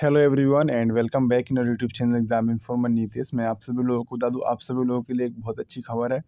hello everyone and welcome back in YouTube channel exam informer Nitish मैं आप सभी लोगों को बता दूँ आप सभी लोगों के लिए एक बहुत अच्छी खबर है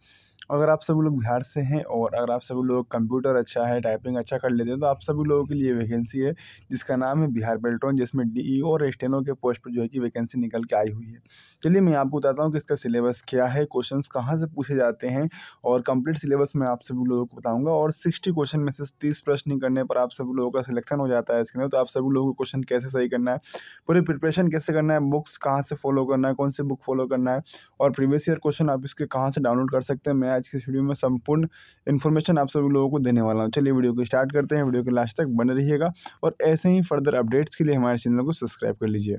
अगर आप सभी लोग बिहार से हैं और अगर आप सभी लोग कंप्यूटर अच्छा है टाइपिंग अच्छा कर लेते हैं तो आप सभी लोगों के लिए वैकेंसी है जिसका नाम है बिहार बेल्ट्रॉन जिसमें डी e और एस्टेनो के पोस्ट पर जो है कि वैकेंसी निकल के आई हुई है चलिए मैं आपको बताता हूँ कि इसका सिलेबस क्या है क्वेश्चन कहाँ से पूछे जाते हैं और कम्प्लीट सिलेबस मैं आप सभी लोगों को बताऊँगा और सिक्सटी क्वेश्चन में से तीस प्रश्न करने पर आप सभी लोगों का सिलेक्शन हो जाता है इसके अंदर तो आप सभी लोगों को क्वेश्चन कैसे सही करना है पूरी प्रिपरेशन कैसे करना है बुक्स कहाँ से फॉलो करना है कौन सी बुक फॉलो करना है और प्रीवियस ईयर क्वेश्चन आप इसके कहाँ से डाउनलोड कर सकते हैं मैं आज के वीडियो में संपूर्ण इन्फॉर्मेशन आप सभी लोगों को देने वाला हूँ चलिए वीडियो को स्टार्ट करते हैं वीडियो के लास्ट तक बने रहिएगा और ऐसे ही फर्दर अपडेट्स के लिए हमारे चैनल को सब्सक्राइब कर लीजिए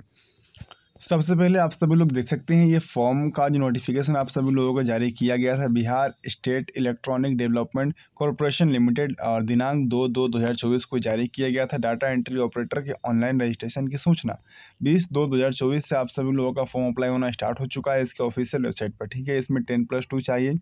सबसे पहले आप सभी लोग देख सकते हैं ये फॉर्म का जो नोटिफिकेशन आप सभी लोगों को जारी किया गया था Bihar State Electronic Development Corporation Limited और दिनांक दो दो दो हज़ार चौबीस को जारी किया गया था डाटा एंट्री ऑपरेटर के ऑनलाइन रजिस्ट्रेशन की सूचना बीस दो दो हज़ार चौबीस से आप सभी लोगों का फॉर्म अप्लाई होना स्टार्ट हो चुका है इसके ऑफिशियल वेबसाइट पर ठीक है इसमें टेन प्लस टू चाहिए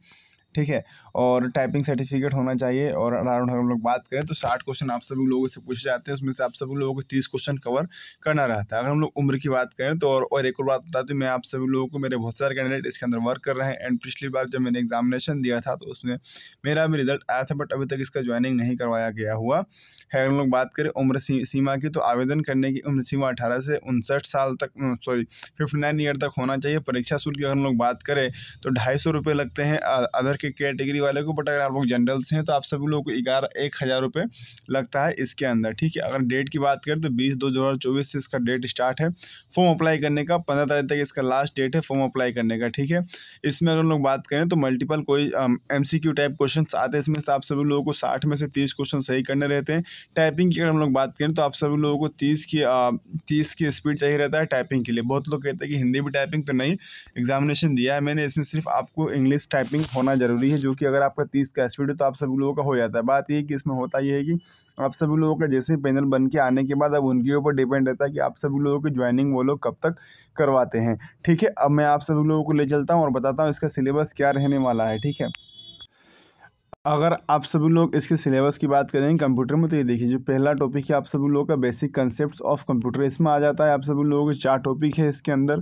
ठीक है और टाइपिंग सर्टिफिकेट होना चाहिए और अराउंड हम लोग बात करें तो साठ क्वेश्चन आप सभी लोगों से पूछे जाते हैं उसमें से आप सभी लोगों को तीस क्वेश्चन कवर करना रहता है अगर हम लोग उम्र की बात करें तो और, और एक और बात बता दूँ मैं आप सभी लोगों को मेरे बहुत सारे कैंडिडेट इसके अंदर वर्क कर रहे हैं एंड पिछली बार जब मैंने एग्जामिनेशन दिया था तो उसमें मेरा भी रिजल्ट आया था बट अभी तक इसका ज्वाइनिंग नहीं करवाया गया हुआ है हम लोग बात करें उम्र सीमा की तो आवेदन करने की उम्र सीमा अठारह से उनसठ साल तक सॉरी फिफ्टी नाइन ईयर तक होना चाहिए परीक्षा शुल्क की अगर हम लोग बात करें तो ढाई सौ रुपये लगते हैं अदर की कैटेगरी वाले को बट अगर आप लोग जनरल से हैं तो आप सभी लोग को ग्यारह एक हज़ार रुपये लगता है इसके अंदर ठीक है अगर डेट की बात करें तो बीस दो दो हज़ार चौबीस से इसका डेट स्टार्ट है फॉर्म अप्लाई करने का पंद्रह तारीख तक इसका लास्ट डेट है फॉर्म अप्लाई करने का ठीक है इसमें अगर हम लोग बात करें तो मल्टीपल कोई एम टाइप क्वेश्चन आते हैं इसमें आप सभी लोगों को साठ में से तीस क्वेश्चन सही करने रहते हैं टाइपिंग की अगर हम लोग बात करें तो आप सभी लोगों को तीस की तीस की स्पीड चाहिए रहता है टाइपिंग के लिए बहुत लोग कहते हैं कि हिंदी भी टाइपिंग तो नहीं एग्जामिनेशन दिया है मैंने इसमें सिर्फ आपको इंग्लिश टाइपिंग होना जरूरी ज़रूरी है जो कि अगर आपका तीस का स्पीड है तो आप सभी लोगों का हो जाता है बात यह कि इसमें होता यह है कि आप सभी लोगों का जैसे पैनल बन के आने के बाद अब उनके ऊपर डिपेंड रहता है कि आप सभी लोगों की ज्वाइनिंग वो लोग कब तक करवाते हैं ठीक है अब मैं आप सभी लोगों को ले चलता हूँ और बताता हूँ इसका सिलेबस क्या रहने वाला है ठीक है अगर आप सभी लोग इसके सिलेबस की बात करें कंप्यूटर में तो ये देखिए जो पहला टॉपिक है आप सभी लोगों का बेसिक कंसेप्ट ऑफ कंप्यूटर इसमें आ जाता है आप सभी लोगों के चार टॉपिक है इसके अंदर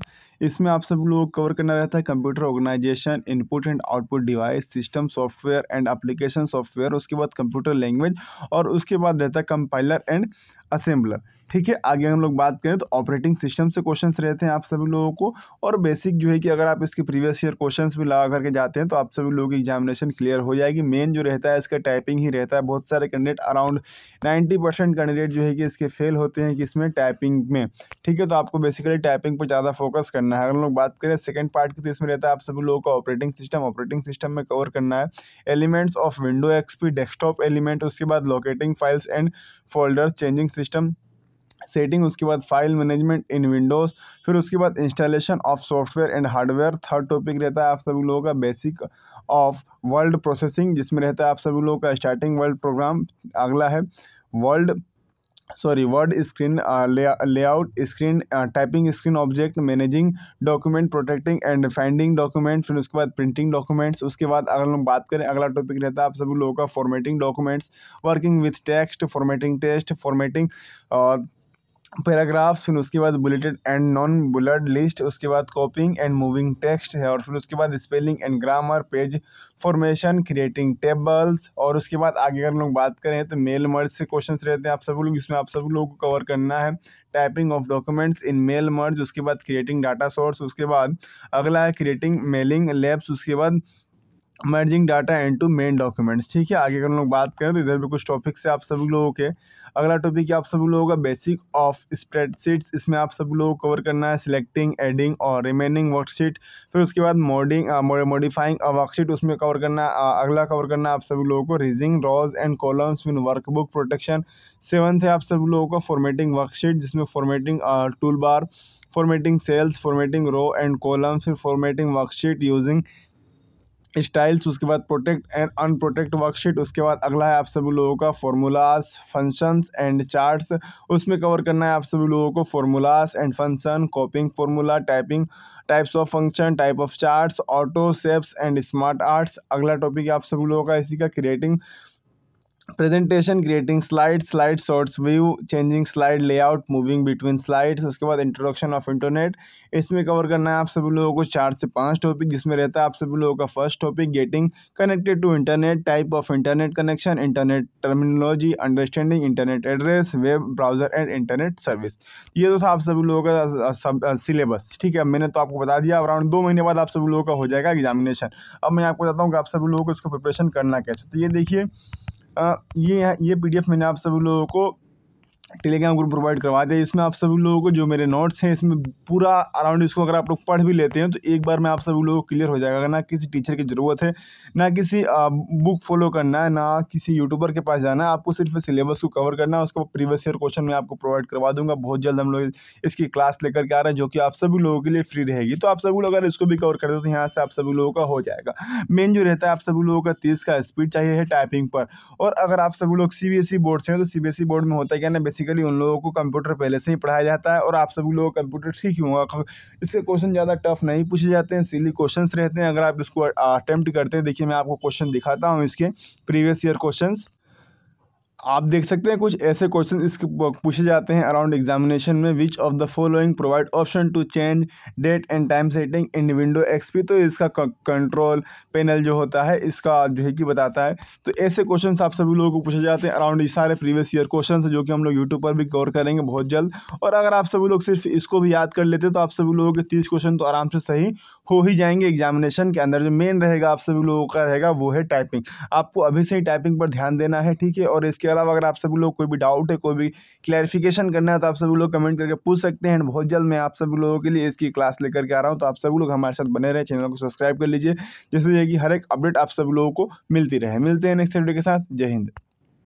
इसमें आप सभी लोगों को कवर करना रहता है computer organization input and output device system software and application software उसके बाद कंप्यूटर लैंग्वेज और उसके बाद रहता है कंपाइलर एंड असेंबलर ठीक है आगे हम लोग बात करें तो ऑपरेटिंग सिस्टम से क्वेश्चन रहते हैं आप सभी लोगों को और बेसिक जो है कि अगर आप इसके प्रीवियस ईयर क्वेश्चन भी लगा करके जाते हैं तो आप सभी लोगों की एग्जामिनेशन क्लियर हो जाएगी मेन जो रहता है इसका टाइपिंग ही रहता है बहुत सारे candidate around ninety percent candidate जो है कि इसके फेल होते हैं कि इसमें टाइपिंग में ठीक है तो आपको बेसिकली टाइपिंग पर ज़्यादा फोकस करना है अगर हम लोग बात करें सेकेंड पार्ट की तो इसमें रहता है आप सभी लोगों का ऑपरेटिंग सिस्टम ऑपरेटिंग सिस्टम में कवर करना है elements of window XP desktop element उसके बाद locating files and folder changing system setting उसके बाद फाइल मैनेजमेंट इन विंडोज़ फिर उसके बाद installation of software and hardware third topic रहता है आप सभी लोगों का बेसिक ऑफ वर्ल्ड प्रोसेसिंग जिसमें रहता है आप सभी लोगों का स्टार्टिंग वर्ल्ड प्रोग्राम अगला है world sorry word screen layout screen typing screen object managing document protecting and finding document फिर उसके बाद प्रिंटिंग डॉक्यूमेंट्स उसके बाद अगर हम बात करें अगला टॉपिक रहता है आप सभी लोगों का formatting documents working with text formatting test formatting और पैराग्राफ्स फिर उसके बाद bulleted and non bullet list उसके बाद कॉपिंग एंड मूविंग टेक्स्ट है और फिर उसके बाद spelling and grammar page formation creating tables और उसके बाद आगे अगर लोग बात करें तो मेल मर्ज से क्वेश्चंस रहते हैं आप सभी लोग इसमें आप सभी लोगों को कवर करना है typing of documents in mail merge उसके बाद क्रिएटिंग डाटा सोर्स उसके बाद अगला है क्रिएटिंग मेलिंग लेब्स उसके बाद merging data to main documents ठीक है आगे अगर हम लोग बात करें तो इधर भी कुछ टॉपिक्स है आप सभी लोगों के अगला टॉपिक आप सभी लोगों का बेसिक ऑफ स्प्रेडशीट्स इसमें आप सभी लोगों को कवर करना है सिलेक्टिंग एडिंग और रिमेनिंग वर्कशीट फिर उसके बाद मोडिंग मॉडिफाइंग वर्कशीट उसमें कवर करना अगला कवर करना आप सभी लोगों को resizing rows and columns win workbook protection seventh है आप सभी लोगों का फॉर्मेटिंग वर्कशीट जिसमें formatting toolbar formatting cells formatting row and columns फिर फॉर्मेटिंग वर्कशीट यूजिंग स्टाइल्स उसके बाद प्रोटेक्ट एंड अनप्रोटेक्ट वर्कशीट उसके बाद अगला है आप सभी लोगों का फॉर्मूलाज फंक्शंस एंड चार्ट्स उसमें कवर करना है आप सभी लोगों को formulas and function copying formula typing types of function type of charts auto shapes and smart arts अगला टॉपिक है आप सभी लोगों का इसी का creating presentation creating slide slide shorts view changing slide layout moving between slides उसके बाद इंट्रोडक्शन ऑफ इंटरनेट इसमें कवर करना है आप सभी लोगों को चार से पांच टॉपिक जिसमें रहता है आप सभी लोगों का first topic getting connected to internet type of internet connection internet terminology understanding internet address web browser and internet service ये तो था आप सभी लोगों का सिलेबस ठीक है मैंने तो आपको बता दिया अराउंड दो महीने बाद आप सभी लोगों का हो जाएगा एग्जामिनेशन अब मैं आपको बताता हूँ कि आप सभी लोगों को इसको प्रिपरेशन करना कैसे तो ये देखिए ये ये पी डी एफ़ मैंने आप सभी लोगों को टेलीग्राम ग्रुप प्रोवाइड करवा दिया इसमें आप सभी लोगों को जो मेरे नोट्स हैं इसमें पूरा अराउंड इसको अगर आप लोग पढ़ भी लेते हैं तो एक बार में आप सभी लोगों को क्लियर हो जाएगा ना किसी टीचर की ज़रूरत है ना किसी बुक फॉलो करना है ना किसी यूट्यूबर के पास जाना है आपको सिर्फ सिलेबस को कवर करना है उसको प्रीवियस ईयर क्वेश्चन मैं आपको प्रोवाइड करवा दूंगा बहुत जल्द हम लोग इसकी क्लास लेकर के आ रहे हैं जो कि आप सभी लोगों के लिए फ्री रहेगी तो आप सभी लोग अगर इसको भी कवर कर दो तो यहाँ से आप सभी लोगों का हो जाएगा मेन जो रहता है आप सभी लोगों का तीस का स्पीड चाहिए है टाइपिंग पर और अगर आप सभी लोग सी बोर्ड से हैं तो सी बोर्ड e में होता है क्या ना बेसिक बेसिकली उन लोगों को कंप्यूटर पहले से ही पढ़ाया जाता है और आप सभी लोग कंप्यूटर सीख होगा इससे क्वेश्चन ज़्यादा टफ नहीं पूछे जाते हैं सीली क्वेश्चन रहते हैं अगर आप इसको अटैम्प्ट करते हैं देखिए मैं आपको क्वेश्चन दिखाता हूँ इसके प्रीवियस ईयर क्वेश्चन आप देख सकते हैं कुछ ऐसे क्वेश्चन इसके पूछे जाते हैं अराउंड एग्जामिनेशन में which of the following provide option to change date and time setting in window XP तो इसका कंट्रोल पैनल जो होता है इसका जो है कि बताता है तो ऐसे क्वेश्चन आप सभी लोगों को पूछे जाते हैं अराउंड ये सारे प्रीवियस ईयर क्वेश्चन जो कि हम लोग यूट्यूब पर भी गौर करेंगे बहुत जल्द और अगर आप सभी लोग सिर्फ इसको भी याद कर लेते तो आप सभी लोगों के तीस क्वेश्चन तो आराम से सही हो ही जाएंगे एग्जामिनेशन के अंदर जो मेन रहेगा आप सभी लोगों का रहेगा वो है टाइपिंग आपको अभी से ही टाइपिंग पर ध्यान देना है ठीक है और इसके अलावा अगर आप सभी लोग कोई भी डाउट है कोई भी क्लैरिफिकेशन करना है तो आप सभी लोग कमेंट करके पूछ सकते हैं बहुत जल्द मैं आप सभी लोगों के लिए इसकी क्लास लेकर के आ रहा हूँ तो आप सभी लोग हमारे साथ बने रहे चैनल को सब्सक्राइब कर लीजिए जिससे कि हर एक अपडेट आप सभी लोगों को मिलती रहे मिलते हैं नेक्स्ट वीडियो के साथ जय हिंद